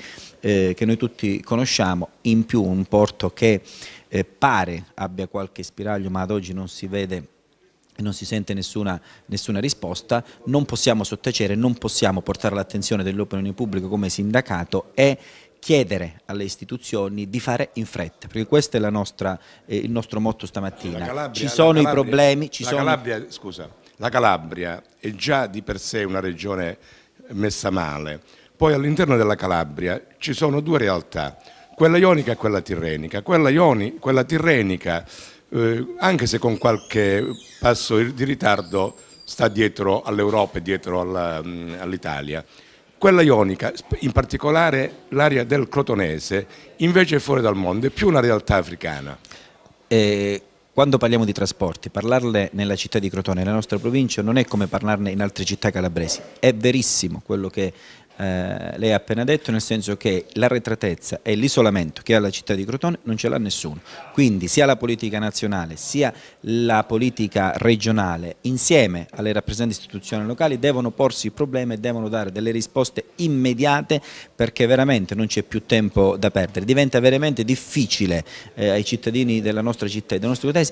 E: eh, che noi tutti conosciamo, in più un porto che eh, pare abbia qualche spiraglio ma ad oggi non si vede e non si sente nessuna, nessuna, risposta, non possiamo sottacere, non possiamo portare l'attenzione dell'opinione pubblica come sindacato e chiedere alle istituzioni di fare in fretta, perché questo è nostra, eh, il nostro motto stamattina. Calabria, ci sono Calabria, i problemi, ci la sono...
B: Calabria, scusa,
E: la Calabria è già di per sé una regione messa male,
B: poi all'interno della Calabria ci sono due realtà, quella ionica e quella tirrenica. Quella, ioni, quella tirrenica, eh, anche se con qualche passo di ritardo, sta dietro all'Europa e dietro mm, all'Italia. quella ionica, in particolare l'area del Crotonese, invece è fuori dal mondo, è più
E: una realtà africana. E quando parliamo di trasporti, parlarle nella città di Crotone, nella nostra provincia, non è come parlarne in altre città calabresi. È verissimo quello che eh, lei ha appena detto, nel senso che l'arretratezza e l'isolamento che ha la città di Crotone non ce l'ha nessuno. Quindi sia la politica nazionale sia la politica regionale insieme alle rappresentanti istituzioni locali devono porsi il problema e devono dare delle risposte immediate perché veramente non c'è più tempo da perdere. Diventa veramente difficile eh, ai cittadini della nostra città e dei nostri paesi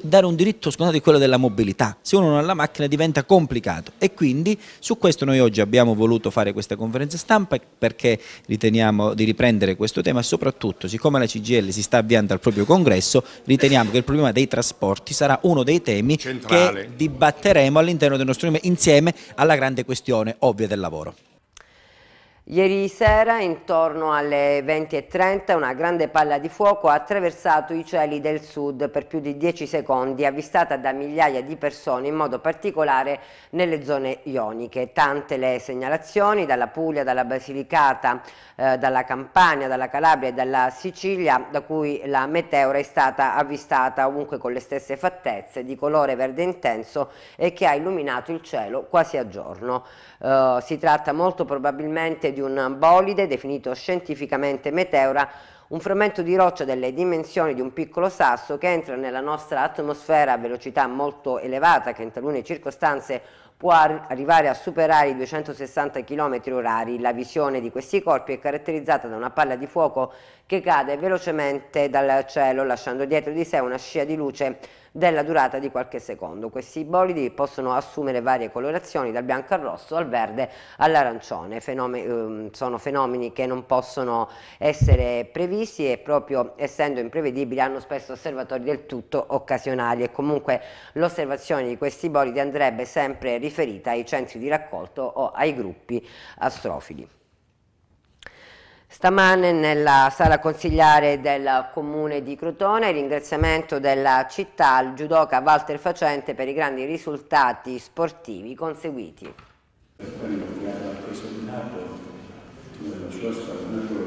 E: dare un diritto scontato è quello della mobilità, se uno non ha la macchina diventa complicato e quindi su questo noi oggi abbiamo voluto fare questa conferenza stampa perché riteniamo di riprendere questo tema e soprattutto siccome la CGL si sta avviando al proprio congresso riteniamo che il problema dei trasporti sarà uno dei temi Centrale. che dibatteremo all'interno del nostro insieme alla grande questione ovvia del lavoro.
A: Ieri sera, intorno alle 20.30, una grande palla di fuoco ha attraversato i cieli del sud per più di 10 secondi, avvistata da migliaia di persone, in modo particolare nelle zone ioniche. Tante le segnalazioni dalla Puglia, dalla Basilicata, eh, dalla Campania, dalla Calabria e dalla Sicilia, da cui la meteora è stata avvistata ovunque con le stesse fattezze, di colore verde intenso e che ha illuminato il cielo quasi a giorno. Eh, si tratta molto probabilmente di di un bolide definito scientificamente meteora, un frammento di roccia delle dimensioni di un piccolo sasso che entra nella nostra atmosfera a velocità molto elevata che in talune circostanze può arrivare a superare i 260 km orari. La visione di questi corpi è caratterizzata da una palla di fuoco che cade velocemente dal cielo lasciando dietro di sé una scia di luce della durata di qualche secondo. Questi bolidi possono assumere varie colorazioni dal bianco al rosso al verde all'arancione, ehm, sono fenomeni che non possono essere previsti e proprio essendo imprevedibili hanno spesso osservatori del tutto occasionali e comunque l'osservazione di questi bolidi andrebbe sempre riferita ai centri di raccolto o ai gruppi astrofili. Stamane nella sala consigliare del comune di Crotone, ringraziamento della città al giudoca Walter Facente per i grandi risultati sportivi conseguiti.
J: Per quello che ha rappresentato nella sua straordinaria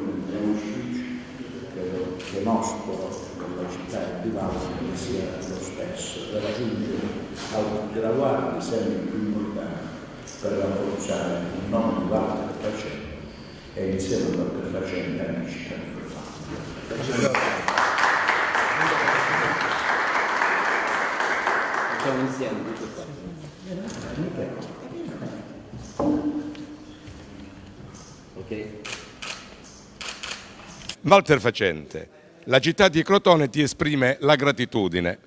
J: che nostro, della città di Vallo, sia lo stesso, per raggiungere
K: al graduale sempre più importante per rafforzare il nome di Vallo
E: Facente e insieme al per Facciamo insieme tutto qua. Ok.
B: Walter Facente, la città di Crotone ti esprime la gratitudine.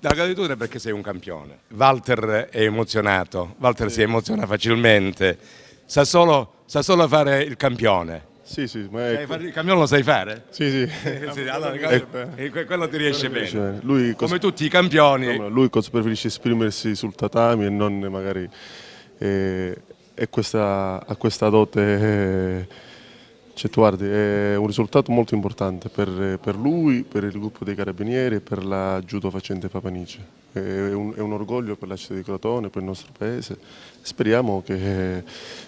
B: La gratitudine perché sei un campione. Walter è emozionato, Walter sì. si emoziona facilmente sa solo, sa solo fare il campione.
L: Sì, sì, ma è... il campione lo sai fare? Sì, sì. sì allora, eh, eh, quello, quello ti riesce bene. bene. Lui, Come tutti i campioni. No, lui cosa preferisce esprimersi sul tatami e non magari... Eh, e questa, a questa dote eh, cioè, guardi, è un risultato molto importante per, per, lui, per il gruppo dei carabinieri e per la giudo facente Papanice è un, è un orgoglio per la città di Crotone, per il nostro paese. Speriamo che eh,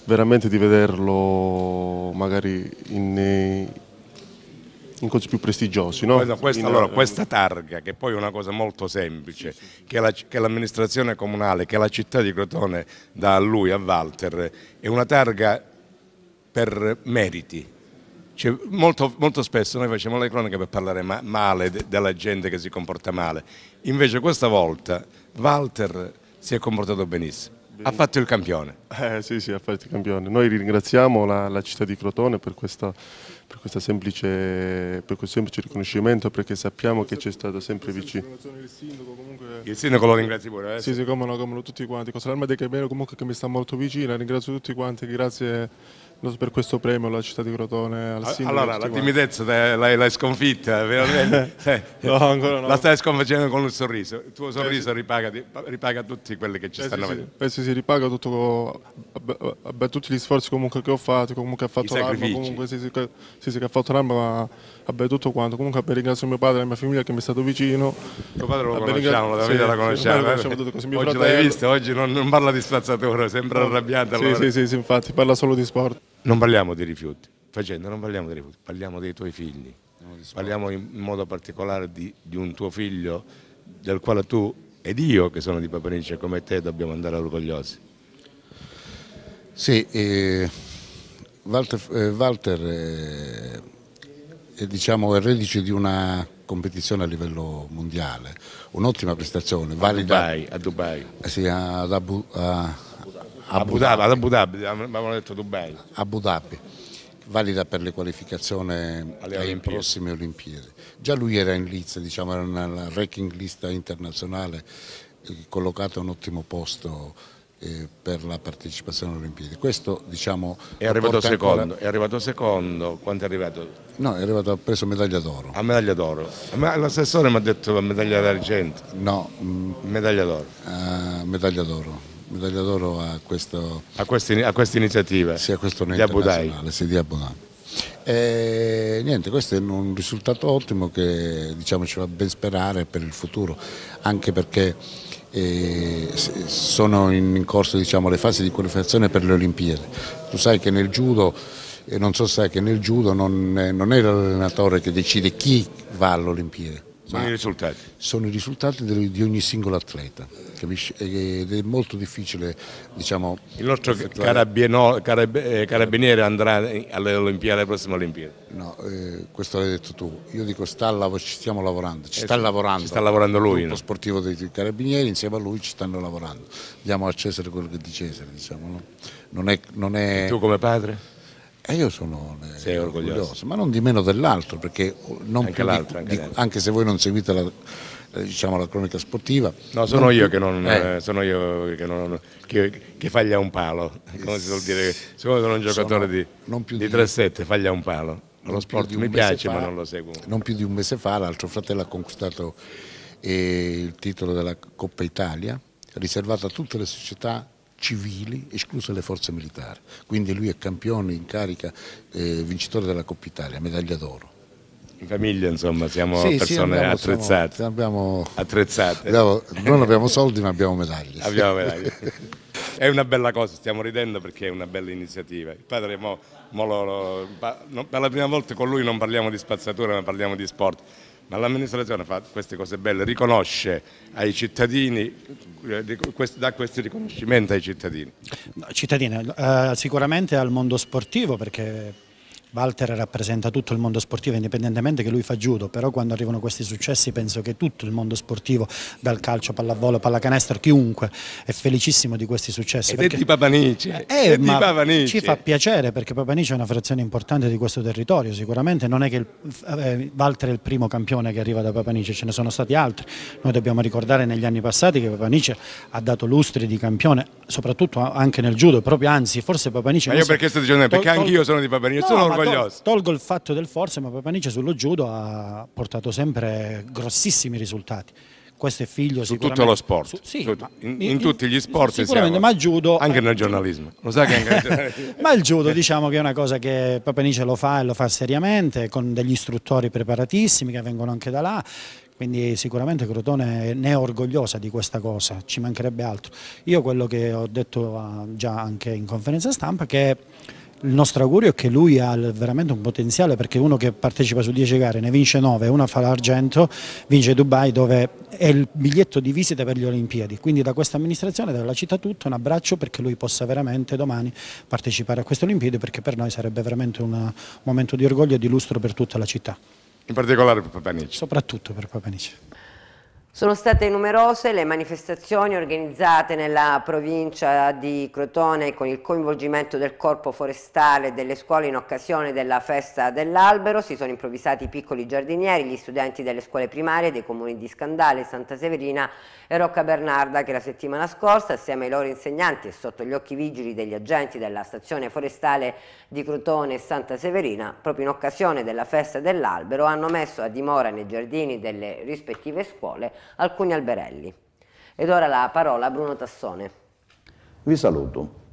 L: veramente di vederlo magari in, eh, in cose più prestigiosi. No? Questa, questa, allora, eh, questa,
B: targa, che poi è una cosa molto semplice, sì, sì. che l'amministrazione la, comunale, che la città di Crotone dà a lui, a Walter, è una targa per meriti, cioè, molto, molto, spesso noi facciamo le cronache per parlare ma male de della gente che si comporta male, invece questa volta Walter si è comportato benissimo. benissimo. Ha fatto il campione. Eh, sì, sì, ha fatto
L: il campione. Noi ringraziamo la, la città di Crotone per, questa, per, questa semplice, per, questo semplice riconoscimento perché sappiamo questo, che c'è stato sempre vicino.
B: Il sindaco, comunque... il sindaco lo ringrazi pure. Eh? Sì,
L: sì, come no, come no, tutti quanti. Cosa l'arma di Cabello comunque che mi sta molto vicino. ringrazio tutti quanti, grazie per questo premio la città di Crotone al sindaco. Allora, la timidezza
B: l'hai, l'hai sconfitta, eh, veramente. no, ancora no. La stai sconfiggendo con un sorriso. Il tuo eh, sorriso eh, ripaga, ripaga, tutti quelli che ci eh, stanno sì, vedendo.
L: Penso eh, si ripaga tutto, beh, tutti gli sforzi comunque che ho fatto, comunque ha fatto l'Arma, comunque sì, sì, sì, che ha fatto l'Arma, ma vabbè, tutto quanto. Comunque beh, ringrazio mio padre e la mia famiglia che mi è stato vicino. Tuo padre lo vabbè, conosciamo, la vita la conosciamo. Eh, tutto così. oggi fratello. l'hai
B: visto, oggi non, non parla di spazzatura, sembra arrabbiato. Allora. Sì, sì,
L: sì, infatti, parla solo di sport. Non
B: parliamo di rifiuti, facendo non parliamo di rifiuti, parliamo dei tuoi figli, parliamo in modo particolare di, di un tuo figlio del quale tu ed io che sono di
J: Paperincia come te dobbiamo andare orgogliosi. Sì, eh, Walter, eh, Walter eh, è, diciamo, è radice di una competizione a livello mondiale, un'ottima prestazione. A valida, Dubai, a Dubai. Eh sì, ad Abu, a, Abu Dhabi, ad Abu Dhabi,
B: avevamo detto Dubai.
J: Abu Dhabi, valida per le qualificazioni alle, alle prossime Olimpiadi. Già lui era in lista, diciamo, era nella ranking lista internazionale, eh, collocato a un ottimo posto eh, per la partecipazione alle Olimpiadi. Questo diciamo. È arrivato secondo, ancora... è
B: arrivato secondo, quanto è arrivato?
J: No, è arrivato, ha preso medaglia d'oro. A medaglia d'oro. Ma l'assessore mi ha detto medaglia d'argento. No, mm, medaglia d'oro. Uh, medaglia d'oro medaglia d'oro a, a, a questa iniziativa sì, a questo di Abu Dhabi. Sì, di Abu Dhabi. E, niente, questo è un risultato ottimo che diciamo, ci fa ben sperare per il futuro, anche perché eh, sono in corso diciamo, le fasi di qualificazione per le Olimpiadi. Tu sai che nel judo, non so sai che nel judo non, non è l'allenatore che decide chi va all'Olimpiade, sono i risultati? Sono i risultati di ogni singolo atleta, capisci? Ed è molto difficile, diciamo... Il nostro carabino, carab eh, carabiniere andrà alle Olimpiadi, alle prossime Olimpiadi? No, eh, questo l'hai detto tu. Io dico sta ci stiamo lavorando, ci eh, sta lavorando. Ci sta lavorando lui. Il no? sportivo dei carabinieri insieme a lui ci stanno lavorando. Diamo a Cesare quello che è di Cesare, diciamo. No? Non è, non è... tu come padre? E eh, io sono eh, orgoglioso. orgoglioso. ma non di meno dell'altro, perché anche, l'altro, anche, di, anche se voi non seguite la, eh, diciamo, la cronaca sportiva. No, sono io che non, eh.
B: sono io che, non, che, che faglia un palo, come si vuol dire, siccome sono un giocatore sono, di, di, di 3-7, faglia un palo. Lo sport mi piace fa, ma non lo seguo.
J: Non più di un mese fa l'altro fratello ha conquistato eh, il titolo della Coppa Italia, riservato a tutte le società civili, escluse le forze militari. Quindi lui è campione in carica, eh, vincitore della Coppa Italia, medaglia d'oro. In famiglia, insomma, siamo sì, persone sì, abbiamo, attrezzate. Siamo, abbiamo, attrezzate. Abbiamo, non abbiamo soldi, ma abbiamo medaglie. Abbiamo medaglie.
B: è una bella cosa, stiamo ridendo perché è una bella iniziativa. Il padre, mo, mo lo, lo, pa, no, per la prima volta con lui non parliamo di spazzatura, ma parliamo di sport ma l'amministrazione fa queste cose belle, riconosce ai cittadini, eh, dà questi riconoscimenti ai cittadini.
I: Cittadini, eh, sicuramente al mondo sportivo perché Walter rappresenta tutto il mondo sportivo indipendentemente che lui fa judo, però quando arrivano questi successi penso che tutto il mondo sportivo, dal calcio, pallavolo, pallacanestro, chiunque è felicissimo di questi successi. Ed perché... è di
B: Papanice, eh, è di Papanice. ci fa
I: piacere perché Papanice è una frazione importante di questo territorio, sicuramente non è che il... eh, Walter è il primo campione che arriva da Papanice, ce ne sono stati altri, noi dobbiamo ricordare negli anni passati che Papanice ha dato lustri di campione, soprattutto anche nel judo, proprio anzi forse Papanice... Ma io perché sto dicendo, perché anch'io
B: sono di Papanice, no, sono orgoglioso.
I: tolgo il fatto del forza, ma Papanice sullo judo ha portato sempre grossissimi risultati questo è figlio su tutto lo sport su, sì, su, in, in, in, tutti gli sport sicuramente siamo, ma il
B: judo anche nel giornalismo lo sa che anche nel giornalismo.
I: ma il judo diciamo che è una cosa che Papanice lo fa e lo fa seriamente con degli istruttori preparatissimi che vengono anche da là quindi sicuramente Crotone ne è orgogliosa di questa cosa, ci mancherebbe altro. Io quello che ho detto ah, già anche in conferenza stampa è che il nostro augurio è che lui ha veramente un potenziale perché uno che partecipa su 10 gare ne vince 9, una fa l'argento, vince Dubai dove è il biglietto di visita per le Olimpiadi. Quindi da questa amministrazione, dalla città tutta, un abbraccio perché lui possa veramente domani partecipare a queste Olimpiadi perché per noi sarebbe veramente un momento di orgoglio e di lustro per tutta la città.
B: In particolare per
I: Papanici? Soprattutto per Papanici.
A: Sono state numerose le manifestazioni organizzate nella provincia di Crotone con il coinvolgimento del corpo forestale e delle scuole in occasione della festa dell'albero. Si sono improvvisati i piccoli giardinieri, gli studenti delle scuole primarie dei comuni di Scandale, Santa Severina e Rocca Bernarda che la settimana scorsa assieme ai loro insegnanti e sotto gli occhi vigili degli agenti della stazione forestale di Crotone e Santa Severina, proprio in occasione della festa dell'albero, hanno messo a dimora nei giardini delle rispettive scuole alcuni alberelli. Ed ora la parola a Bruno Tassone.
K: Vi saluto.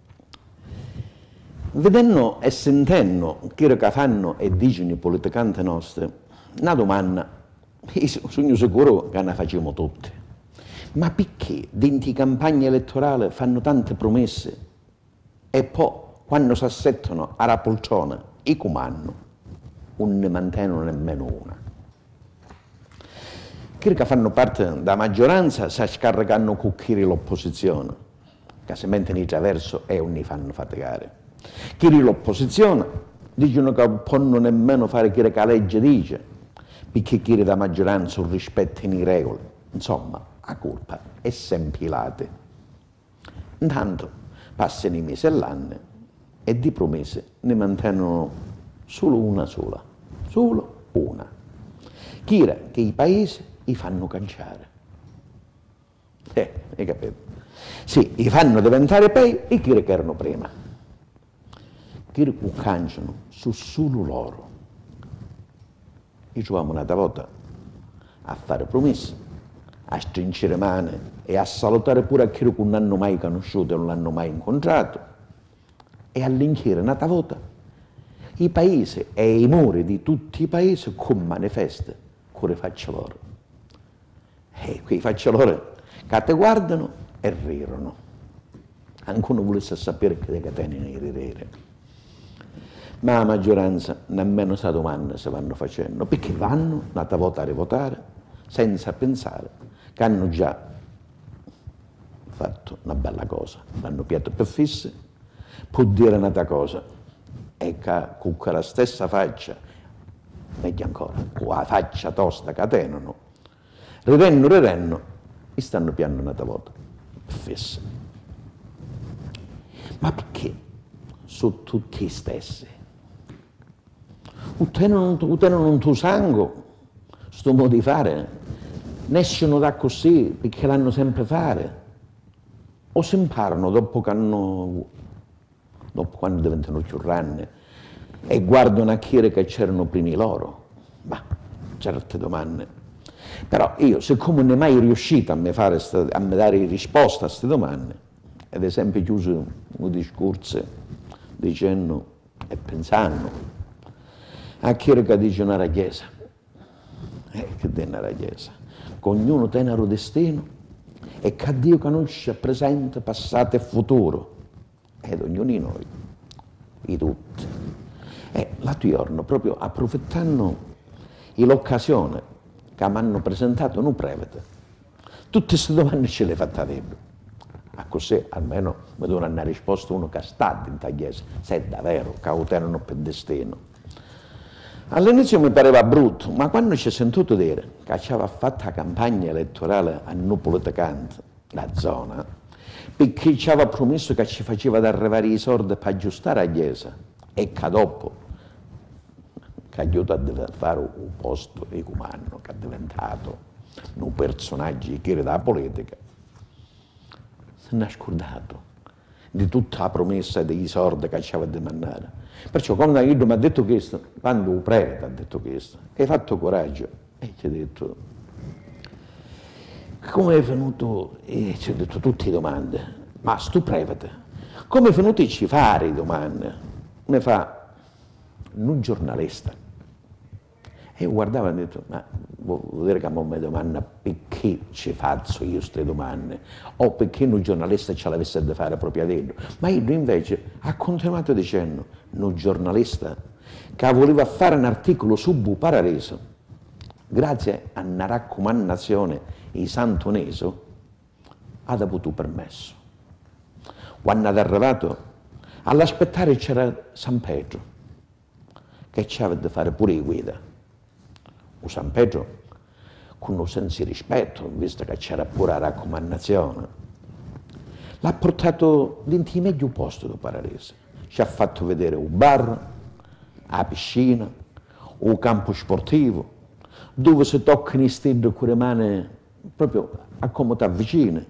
K: Vedendo e sentendo quello che fanno e dicono i politicanti nostri, una domanda, io sono sicuro che ne facciamo tutti. Ma perché dentro campagne elettorali fanno tante promesse e poi quando si assettano a rapolcione i comando non ne mantengono nemmeno una? che fanno parte della maggioranza, si scaricano con Chiri l'opposizione, che si mettono in traverso e non li fanno faticare. Chi l'opposizione dicono che non possono nemmeno fare Chiri che la legge dice, perché chi da maggioranza non rispettano le regole. Insomma, la colpa è sempre late. Intanto passano i mesi e l'anno e di promesse ne mantengono solo una sola, solo una. Chira che i paesi i fanno canciare. Eh, hai capito? Sì, i fanno diventare pei i chi che erano prima. Chi che canciano su solo loro. Io ci una volta a fare promesse, a stringere mani e a salutare pure a chi che non hanno mai conosciuto e non l'hanno mai incontrato. E all'inchiere una volta i paesi e i muri di tutti i paesi con manifeste, le facce loro. E eh, qui faccio loro, che guardano e rirono. Qualcuno volesse sapere che le Catene ne ridere. Ma la maggioranza nemmeno questa domanda se vanno facendo, perché vanno, andate a votare e votare, senza pensare che hanno già fatto una bella cosa, l'hanno piatto per fisse, può dire un'altra cosa, e che con quella stessa faccia, meglio ancora, con la faccia tosta catenano, rerenno, rerenno, e stanno piano una volta, fesse. Ma perché sono tutti gli stessi? Uteno un tuo sangue, sto modo di fare, nessuno da così perché l'hanno sempre fare. O si imparano dopo che hanno, dopo quando diventano ciurranne e guardano a chi era che c'erano prima loro. Ma certe domande però io, siccome non è mai riuscito a me, fare, a me dare risposta a queste domande, ed è sempre chiuso un discorso dicendo e pensando a chi che dice una chiesa, eh, che è una chiesa, che ognuno ha un destino e che Dio conosce presente, passato e futuro, ed ognuno di noi, di tutti. E eh, l'altro giorno, proprio approfittando l'occasione che mi hanno presentato non prevede. Tutte queste domande ce le ho fatte dentro. A così almeno mi dona una risposta uno che sta in tagliese, se è davvero cautelano per destino. All'inizio mi pareva brutto, ma quando ci ho sentito dire che ci aveva fatto la campagna elettorale a Nupolo Tecante, la zona, perché ci aveva promesso che ci faceva arrivare i soldi per aggiustare la chiesa, e che dopo che aiuta a fare un posto comando, che è diventato un personaggio che era della politica, se ne ha scordato di tutta la promessa e dei sordi che ci aveva domandato. Perciò quando io mi ha detto questo, quando un prete ha detto questo, hai fatto coraggio e ti ha detto, come è venuto, e ci ha detto tutte le domande, ma stu prete, come è venuto a ci fare domande? Ne fa un giornalista e io guardavo e ho detto, ma vuol dire che a me domanda perché ci faccio io queste domande? O perché un giornalista ce l'avesse da fare proprio a adesso? Ma io invece ha continuato dicendo, un giornalista che voleva fare un articolo su Bu Parareso, grazie a una raccomandazione di Santoneso, ha avuto permesso. Quando è arrivato, all'aspettare c'era San Pietro, che aveva da fare pure guida con San Pedro, con un senso di rispetto, visto che c'era pure la raccomandazione. L'ha portato l'intimeglio posto del paradiso. Ci ha fatto vedere un bar, la piscina, un campo sportivo, dove si tocca i stili con le mani proprio a comodità vicine.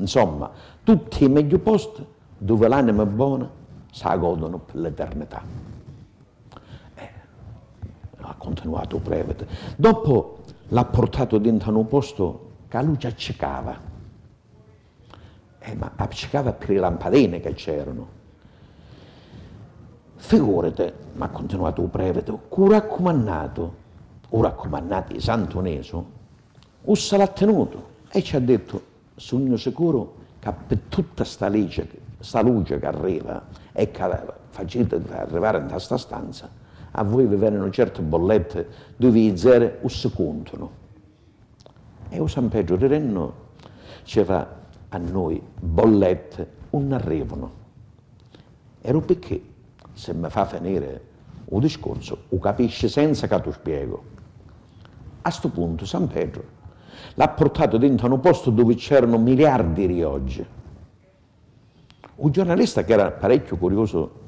K: Insomma, tutti i meglio posti dove l'anima è buona si godono per l'eternità continuato Preved. Dopo l'ha portato dentro un posto che lui già accecava. Eh, ma accecava per le lampadine che c'erano. Figurate, ma ha continuato il prevede, un raccomandato, o raccomandati Santoneso, ussa l'ha tenuto e ci ha detto, sogno sicuro, che per tutta questa legge, sta luce che arriva e che facete arrivare in questa stanza, a voi vi vengono certe bollette dove zero un secondo. E o San Pedro di Renno diceva a noi bollette non arrivano. Ero perché se mi fa finire un discorso, lo capisce senza che tu spiego. A questo punto San Pedro l'ha portato dentro a un posto dove c'erano miliardi di oggi. Un giornalista che era parecchio curioso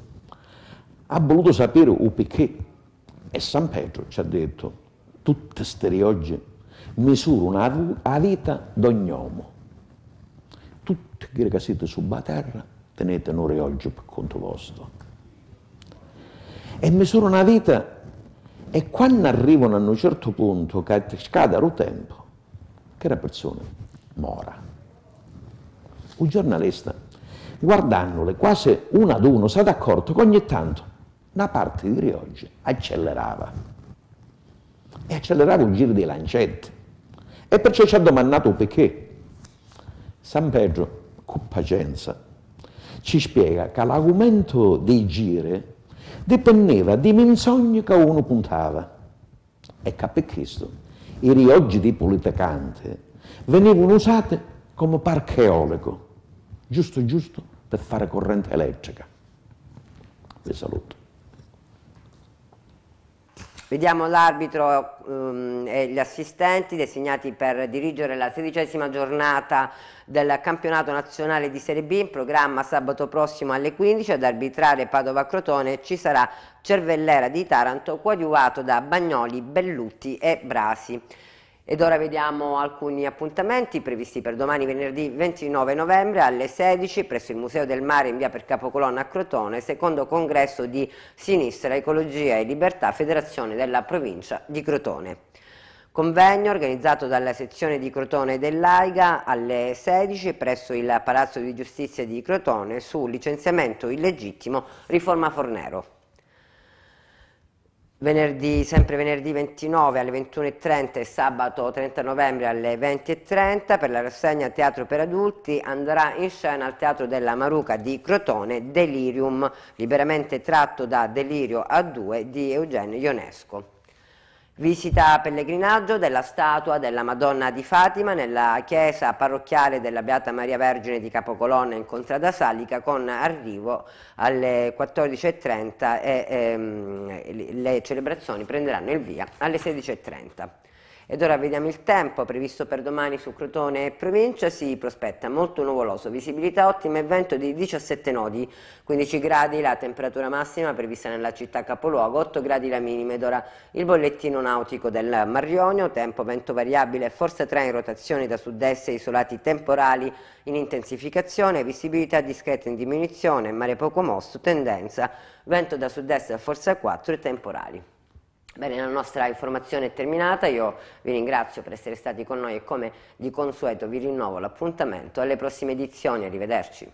K: ha voluto sapere il perché. E San Pietro ci ha detto, tutte queste riogge misurano la vita d'ogni uomo. Tutti quelli che siete sulla terra tenete un riogge per conto vostro. E misurano la vita e quando arrivano a un certo punto che scade il tempo, che la persona mora. Un giornalista, guardandole quasi una ad uno, si è accorto che ogni tanto una parte di Rioggia accelerava e accelerava il giro di lancette e perciò ci ha domandato perché San Pedro con pazienza ci spiega che l'argomento dei giri dipendeva di menzogne che uno puntava e che per questo i rioggi di politicante venivano usati come parcheologo giusto giusto per fare corrente elettrica vi saluto
A: Vediamo l'arbitro um, e gli assistenti designati per dirigere la sedicesima giornata del campionato nazionale di Serie B in programma sabato prossimo alle 15 ad arbitrare Padova Crotone ci sarà Cervellera di Taranto coadiuvato da Bagnoli, Bellutti e Brasi. Ed ora vediamo alcuni appuntamenti previsti per domani venerdì 29 novembre alle 16 presso il Museo del Mare in via per Capocolonna a Crotone, secondo congresso di Sinistra, Ecologia e Libertà, Federazione della Provincia di Crotone. Convegno organizzato dalla sezione di Crotone dell'AIGA alle 16 presso il Palazzo di Giustizia di Crotone su licenziamento illegittimo riforma Fornero venerdì, sempre venerdì 29 alle 21.30 e sabato 30 novembre alle 20.30 per la rassegna Teatro per Adulti andrà in scena al Teatro della Maruca di Crotone Delirium, liberamente tratto da Delirio a due di Eugenio Ionesco. Visita a pellegrinaggio della statua della Madonna di Fatima nella chiesa parrocchiale della Beata Maria Vergine di Capocolonna in Contrada Salica con arrivo alle 14.30 e ehm, le celebrazioni prenderanno il via alle 16.30. Ed ora vediamo il tempo, previsto per domani su Crotone e provincia, si prospetta molto nuvoloso, visibilità ottima e vento di 17 nodi, 15 gradi la temperatura massima prevista nella città capoluogo, 8 gradi la minima ed ora il bollettino nautico del Mar Marionio, tempo vento variabile, forza 3 in rotazione da sud-est e isolati temporali in intensificazione, visibilità discreta in diminuzione, mare poco mosso, tendenza, vento da sud-est a forza 4 e temporali. Bene, la nostra informazione è terminata, io vi ringrazio per essere stati con noi e come di consueto vi rinnovo l'appuntamento alle prossime edizioni, arrivederci.